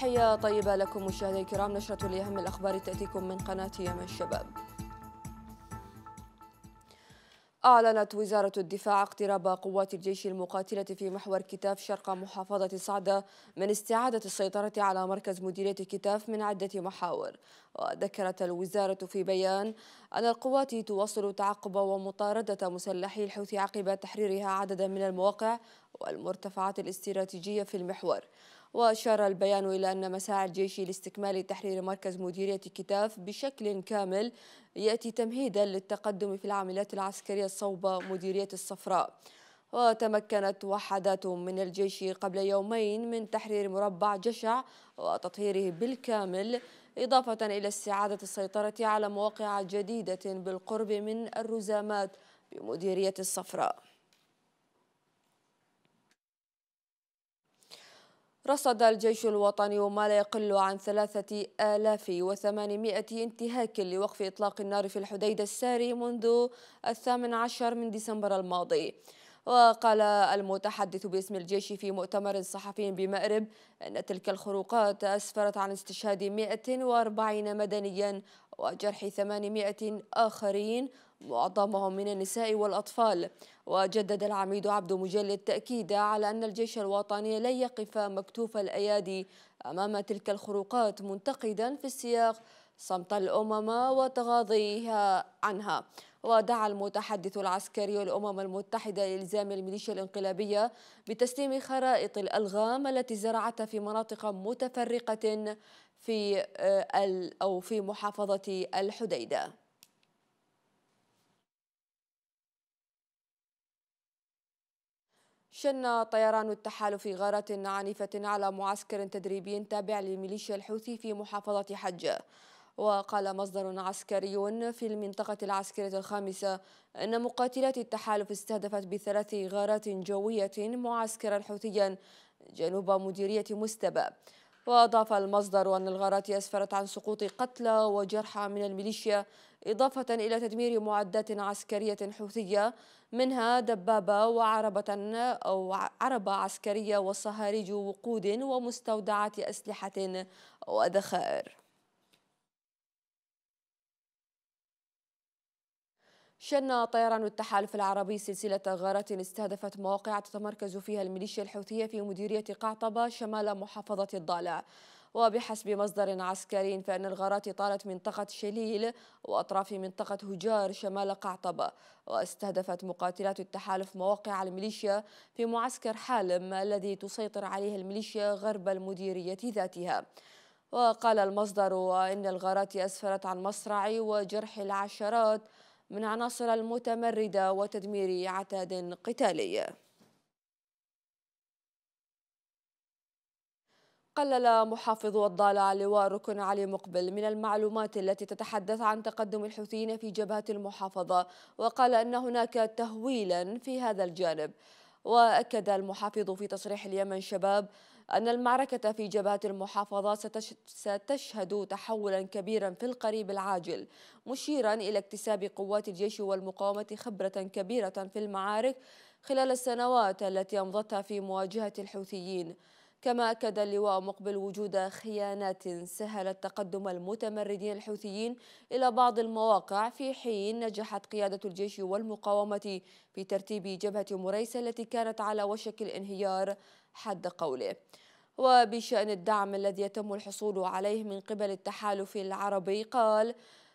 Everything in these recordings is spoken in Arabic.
تحية طيبة لكم مشاهدي الكرام نشرة لأهم الأخبار تأتيكم من قناة يمن الشباب أعلنت وزارة الدفاع اقتراب قوات الجيش المقاتلة في محور كتاف شرق محافظة صعدة من استعادة السيطرة على مركز مديرية كتاف من عدة محاور وذكرت الوزارة في بيان أن القوات تواصل تعقب ومطاردة مسلحي الحوثي عقب تحريرها عددا من المواقع والمرتفعات الاستراتيجية في المحور وأشار البيان إلى أن مساعي الجيش لاستكمال تحرير مركز مديرية كتاف بشكل كامل يأتي تمهيدا للتقدم في العمليات العسكرية صوب مديرية الصفراء وتمكنت وحدات من الجيش قبل يومين من تحرير مربع جشع وتطهيره بالكامل إضافة إلى استعادة السيطرة على مواقع جديدة بالقرب من الرزامات بمديرية الصفراء رصد الجيش الوطني ما لا يقل عن 3800 انتهاك لوقف إطلاق النار في الحديدة الساري منذ الثامن عشر من ديسمبر الماضي وقال المتحدث باسم الجيش في مؤتمر صحفي بمأرب أن تلك الخروقات أسفرت عن استشهاد 140 مدنيا وجرح 800 آخرين معظمهم من النساء والأطفال وجدد العميد عبد مجلد التأكيد على أن الجيش الوطني لن يقف مكتوف الأيادي أمام تلك الخروقات منتقدا في السياق صمت الأمم وتغاضيها عنها ودعا المتحدث العسكري الأمم المتحدة لإلزام الميليشيا الانقلابية بتسليم خرائط الألغام التي زرعتها في مناطق متفرقة في آه، أو في محافظة الحديدة شن طيران التحالف غارة عنيفة على معسكر تدريبي تابع لميليشيا الحوثي في محافظة حجة وقال مصدر عسكري في المنطقة العسكرية الخامسة أن مقاتلات التحالف استهدفت بثلاث غارات جوية معسكرا حوثيا جنوب مديرية مستبى وأضاف المصدر أن الغارات أسفرت عن سقوط قتلى وجرحى من الميليشيا إضافة إلى تدمير معدات عسكرية حوثية منها دبابة وعربة أو عربة عسكرية وصهاريج وقود ومستودعات أسلحة وذخائر شن طيران التحالف العربي سلسلة غارات استهدفت مواقع تتمركز فيها الميليشيا الحوثية في مديرية قعطبة شمال محافظة الضالع وبحسب مصدر عسكري فإن الغارات طالت منطقة شليل وأطراف منطقة هجار شمال قعطبة واستهدفت مقاتلات التحالف مواقع الميليشيا في معسكر حالم الذي تسيطر عليه الميليشيا غرب المديرية ذاتها وقال المصدر إن الغارات أسفرت عن مصرع وجرح العشرات من عناصر المتمردة وتدمير عتاد قتالي قلل محافظ الضالع اللواء ركن علي مقبل من المعلومات التي تتحدث عن تقدم الحوثيين في جبهة المحافظة وقال أن هناك تهويلا في هذا الجانب وأكد المحافظ في تصريح اليمن شباب أن المعركة في جبهات المحافظة ستشهد تحولا كبيرا في القريب العاجل مشيرا إلى اكتساب قوات الجيش والمقاومة خبرة كبيرة في المعارك خلال السنوات التي أمضتها في مواجهة الحوثيين كما أكد اللواء مقبل وجود خيانات سهلت تقدم المتمردين الحوثيين إلى بعض المواقع في حين نجحت قيادة الجيش والمقاومة في ترتيب جبهة مريسة التي كانت على وشك الانهيار حد قوله وبشأن الدعم الذي يتم الحصول عليه من قبل التحالف العربي قال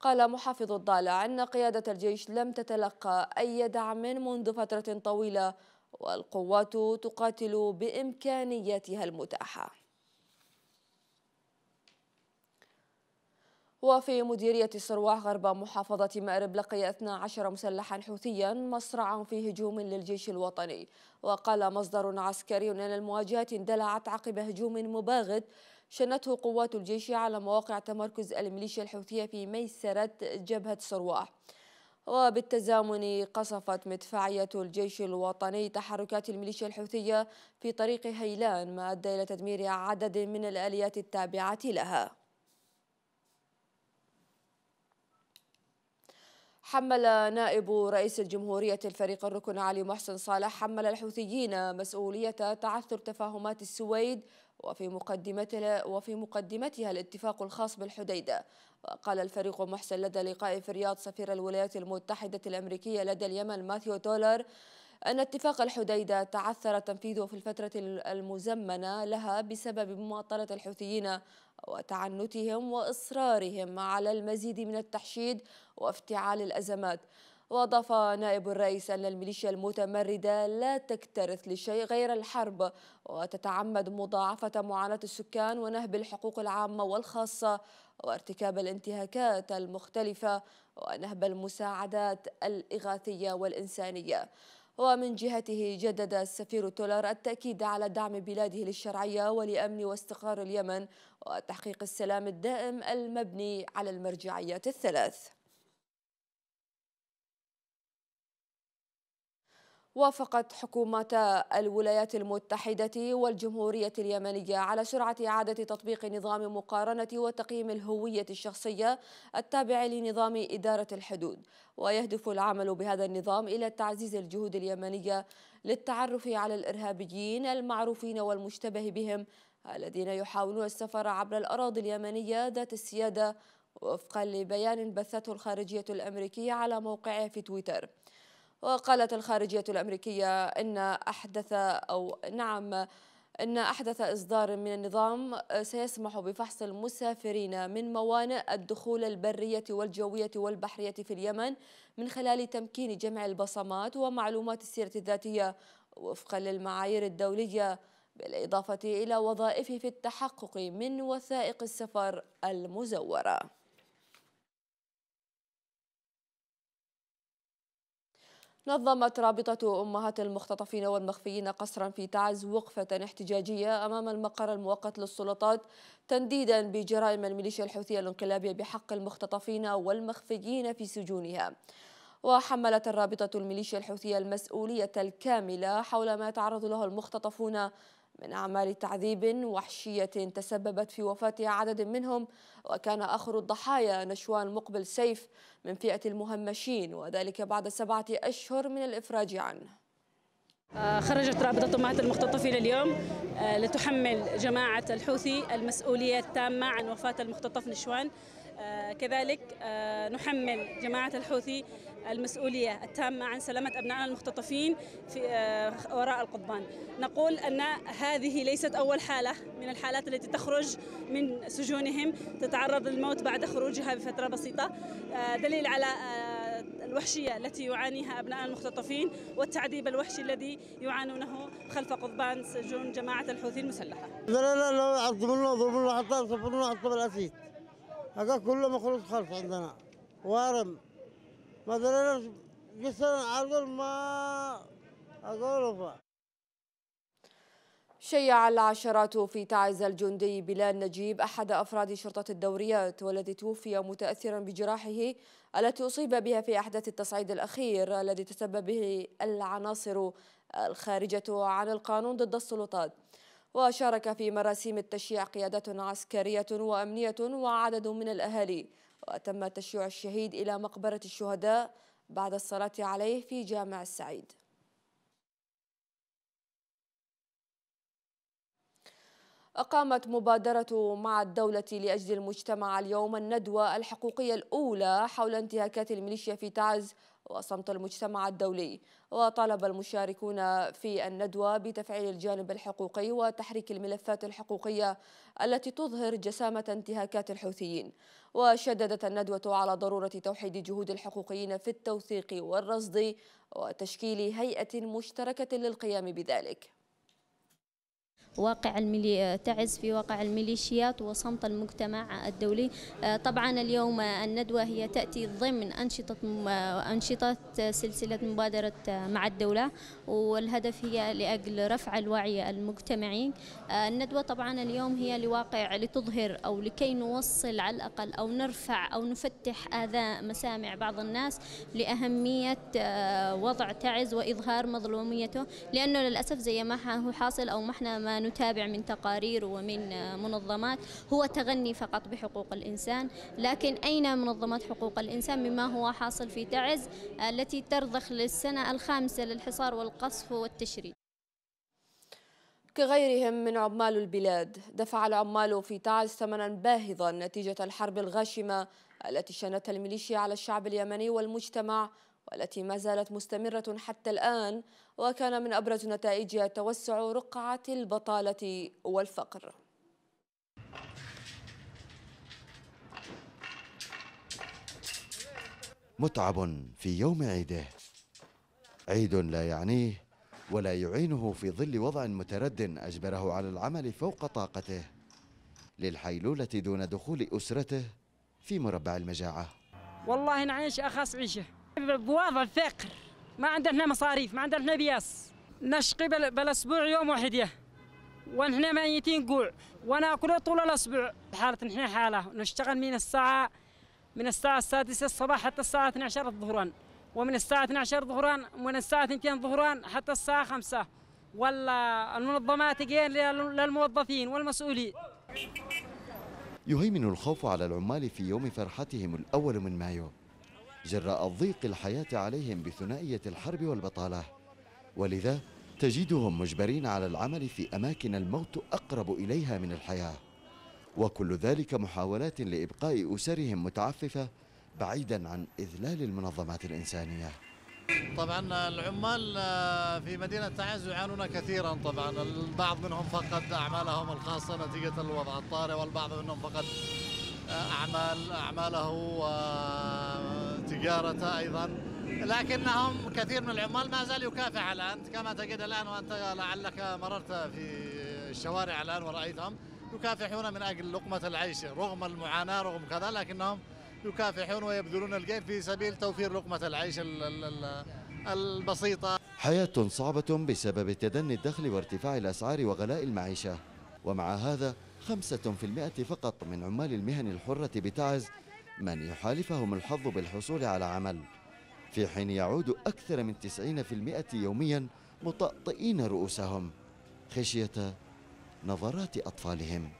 قال محافظ الضالع أن قيادة الجيش لم تتلقى أي دعم منذ فترة طويلة والقوات تقاتل بإمكانياتها المتاحة وفي مديرية السروع غرب محافظة مأرب لقي 12 مسلحا حوثيا مصرعا في هجوم للجيش الوطني وقال مصدر عسكري أن المواجهات اندلعت عقب هجوم مباغت شنته قوات الجيش على مواقع تمركز الميليشيا الحوثية في ميسرة جبهة صرواح وبالتزامن قصفت مدفعية الجيش الوطني تحركات الميليشيا الحوثية في طريق هيلان ما أدى إلى تدمير عدد من الآليات التابعة لها حمل نائب رئيس الجمهورية الفريق الركن علي محسن صالح حمل الحوثيين مسؤولية تعثر تفاهمات السويد وفي مقدمتها وفي مقدمتها الاتفاق الخاص بالحديدة وقال الفريق محسن لدى لقاء في الرياض سفير الولايات المتحدة الأمريكية لدى اليمن ماثيو تولر أن اتفاق الحديدة تعثر تنفيذه في الفترة المزمنة لها بسبب مماطلة الحوثيين وتعنتهم وإصرارهم على المزيد من التحشيد وافتعال الأزمات وأضاف نائب الرئيس أن الميليشيا المتمردة لا تكترث لشيء غير الحرب وتتعمد مضاعفة معاناة السكان ونهب الحقوق العامة والخاصة وارتكاب الانتهاكات المختلفة ونهب المساعدات الإغاثية والإنسانية ومن جهته جدد السفير تولر التأكيد على دعم بلاده للشرعية ولأمن واستقرار اليمن وتحقيق السلام الدائم المبني على المرجعيات الثلاث وافقت حكومتا الولايات المتحدة والجمهورية اليمنية على سرعة إعادة تطبيق نظام مقارنة وتقييم الهوية الشخصية التابع لنظام إدارة الحدود ويهدف العمل بهذا النظام إلى تعزيز الجهود اليمنية للتعرف على الإرهابيين المعروفين والمشتبه بهم الذين يحاولون السفر عبر الأراضي اليمنية ذات السيادة وفقا لبيان بثته الخارجية الأمريكية على موقعها في تويتر وقالت الخارجية الأمريكية أن أحدث أو نعم أن أحدث إصدار من النظام سيسمح بفحص المسافرين من موانئ الدخول البرية والجوية والبحرية في اليمن من خلال تمكين جمع البصمات ومعلومات السيرة الذاتية وفقا للمعايير الدولية بالإضافة إلى وظائفه في التحقق من وثائق السفر المزورة نظمت رابطة أمهات المختطفين والمخفيين قصرا في تعز وقفة احتجاجية أمام المقر المؤقت للسلطات تنديدا بجرائم الميليشيا الحوثية الانقلابية بحق المختطفين والمخفيين في سجونها وحملت الرابطة الميليشيا الحوثية المسؤولية الكاملة حول ما يتعرض له المختطفون من أعمال تعذيب وحشية تسببت في وفاة عدد منهم وكان آخر الضحايا نشوان مقبل سيف من فئة المهمشين وذلك بعد سبعة أشهر من الإفراج عنه خرجت رابطة أمهات المختطفين اليوم آه، لتحمل جماعة الحوثي المسؤولية التامة عن وفاة المختطف نشوان آه، كذلك آه، نحمل جماعة الحوثي المسؤولية التامة عن سلامة أبنائنا المختطفين في آه، وراء القضبان نقول أن هذه ليست أول حالة من الحالات التي تخرج من سجونهم تتعرض للموت بعد خروجها بفترة بسيطة آه، دليل على آه، الوحشية التي يعانيها أبناء المختطفين والتعذيب الوحشي الذي يعانونه خلف قضبان سجون جماعة الحوثي المسلحة لا لا لا عذبونا ضربونا حتى صفرونا حتى بالأسيد هذا كله مخلوط خلف عندنا وارم شيع العشرات في تعز الجندي بلال نجيب أحد أفراد شرطة الدوريات والذي توفي متأثرا بجراحه التي أصيب بها في أحداث التصعيد الأخير الذي تسبب به العناصر الخارجة عن القانون ضد السلطات وشارك في مراسيم التشييع قيادات عسكرية وأمنية وعدد من الأهالي وتم تشييع الشهيد إلى مقبرة الشهداء بعد الصلاة عليه في جامع السعيد أقامت مبادرة مع الدولة لأجل المجتمع اليوم الندوة الحقوقية الأولى حول انتهاكات الميليشيا في تعز وصمت المجتمع الدولي وطالب المشاركون في الندوة بتفعيل الجانب الحقوقي وتحريك الملفات الحقوقية التي تظهر جسامة انتهاكات الحوثيين وشددت الندوة على ضرورة توحيد جهود الحقوقيين في التوثيق والرصد وتشكيل هيئة مشتركة للقيام بذلك واقع الملي... تعز في واقع الميليشيات وصمت المجتمع الدولي آه، طبعا اليوم الندوة هي تأتي ضمن أنشطة آه، أنشطة سلسلة مبادرة آه، مع الدولة والهدف هي لأجل رفع الوعي المجتمعي الندوة طبعا اليوم هي لواقع لتظهر أو لكي نوصل على الأقل أو نرفع أو نفتح آذاء مسامع بعض الناس لأهمية وضع تعز وإظهار مظلوميته لأنه للأسف زي ما هو حاصل أو ما احنا ما نتابع من تقارير ومن منظمات هو تغني فقط بحقوق الإنسان لكن أين منظمات حقوق الإنسان مما هو حاصل في تعز التي ترضخ للسنة الخامسة للحصار والقصف والتشريد كغيرهم من عمال البلاد دفع العمال في تعز ثمنا باهظا نتيجة الحرب الغاشمة التي شنتها الميليشيا على الشعب اليمني والمجتمع والتي ما زالت مستمرة حتى الآن وكان من أبرز نتائجها توسع رقعة البطالة والفقر متعب في يوم عيده عيد لا يعنيه ولا يعينه في ظل وضع مترد أجبره على العمل فوق طاقته للحيلولة دون دخول أسرته في مربع المجاعة والله نعيش أخص عيشه بوابه الفقر ما عندنا مصاريف ما عندنا بياس نشقي بالاسبوع يوم واحد ياه ونحن ميتين قوع وناكل طول الاسبوع بحالة نحن حالة نشتغل من الساعة من الساعة السادسة الصباح حتى الساعة 12 ظهرا ومن الساعة 12 ظهرا ومن الساعة 2 ظهرا حتى الساعة 5 ولا المنظمات للموظفين والمسؤولين يهيمن الخوف على العمال في يوم فرحتهم الأول من مايو جراء ضيق الحياة عليهم بثنائية الحرب والبطالة ولذا تجدهم مجبرين على العمل في أماكن الموت أقرب إليها من الحياة وكل ذلك محاولات لإبقاء أسرهم متعففة بعيدا عن إذلال المنظمات الإنسانية طبعا العمال في مدينة تعز يعانون كثيرا طبعا البعض منهم فقد أعمالهم الخاصة نتيجة الوضع الطارئ والبعض منهم فقد أعمال أعماله و تجارته أيضا لكنهم كثير من العمال ما زال يكافح الآن كما تجد الآن وأنت لعلك مررت في الشوارع الآن ورأيتهم يكافحون من أجل لقمة العيش رغم المعاناة رغم كذا لكنهم يكافحون ويبذلون الجهد في سبيل توفير لقمة العيش البسيطة حياة صعبة بسبب تدني الدخل وارتفاع الأسعار وغلاء المعيشة ومع هذا 5% فقط من عمال المهن الحرة بتعز من يحالفهم الحظ بالحصول على عمل في حين يعود أكثر من 90% يوميا مطأطئين رؤوسهم خشية نظرات أطفالهم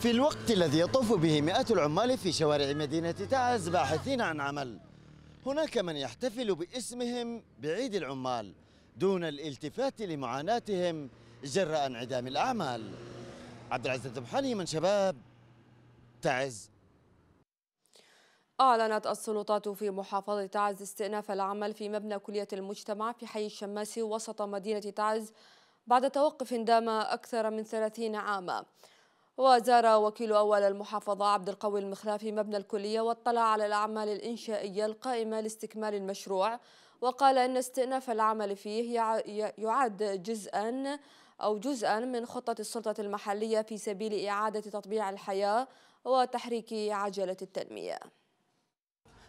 في الوقت الذي يطوف به مئات العمال في شوارع مدينة تعز باحثين عن عمل هناك من يحتفل باسمهم بعيد العمال دون الالتفات لمعاناتهم جراء انعدام الأعمال عبد العزيز من شباب تعز أعلنت السلطات في محافظة تعز استئناف العمل في مبنى كلية المجتمع في حي الشماسي وسط مدينة تعز بعد توقف دام أكثر من 30 عاما وزار وكيل أول المحافظة عبد القوي المخلافي مبنى الكلية واطلع على الأعمال الإنشائية القائمة لاستكمال المشروع وقال إن استئناف العمل فيه يعد جزءا أو جزءا من خطة السلطة المحلية في سبيل إعادة تطبيع الحياة وتحريك عجلة التنمية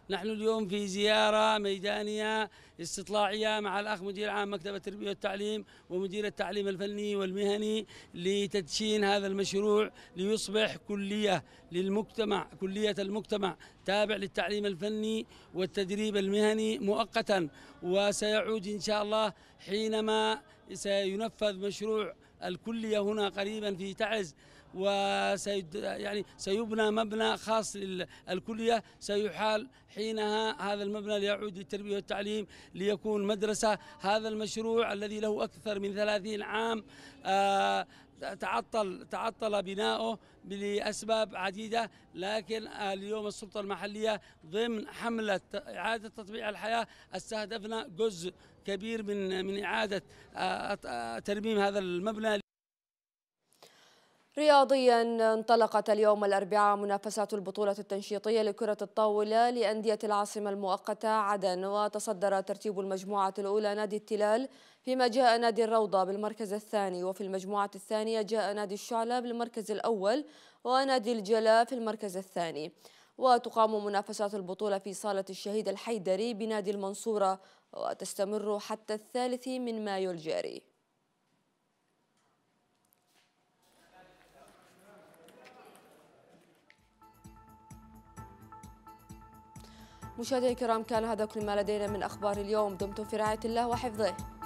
نحن اليوم في زيارة ميدانية استطلاعية مع الأخ مدير عام مكتب التربية والتعليم ومدير التعليم الفني والمهني لتدشين هذا المشروع ليصبح كلية للمجتمع كلية المجتمع تابع للتعليم الفني والتدريب المهني مؤقتا وسيعود إن شاء الله حينما سينفذ مشروع الكلية هنا قريبا في تعز وسيد يعني سيبنى مبنى خاص للكلية سيحال حينها هذا المبنى ليعود للتربية والتعليم ليكون مدرسة هذا المشروع الذي له أكثر من 30 عام آه، تعطل تعطل بناؤه لاسباب عديده لكن آه، اليوم السلطه المحليه ضمن حمله اعاده تطبيع الحياه استهدفنا جزء كبير من من اعاده آه، ترميم هذا المبنى رياضيا انطلقت اليوم الأربعاء منافسات البطولة التنشيطية لكرة الطاولة لأندية العاصمة المؤقتة عدن وتصدر ترتيب المجموعة الأولى نادي التلال فيما جاء نادي الروضة بالمركز الثاني وفي المجموعة الثانية جاء نادي الشعلة بالمركز الأول ونادي الجلاء في المركز الثاني وتقام منافسات البطولة في صالة الشهيد الحيدري بنادي المنصورة وتستمر حتى الثالث من مايو الجاري مشاهدينا الكرام كان هذا كل ما لدينا من أخبار اليوم دمتم في رعاية الله وحفظه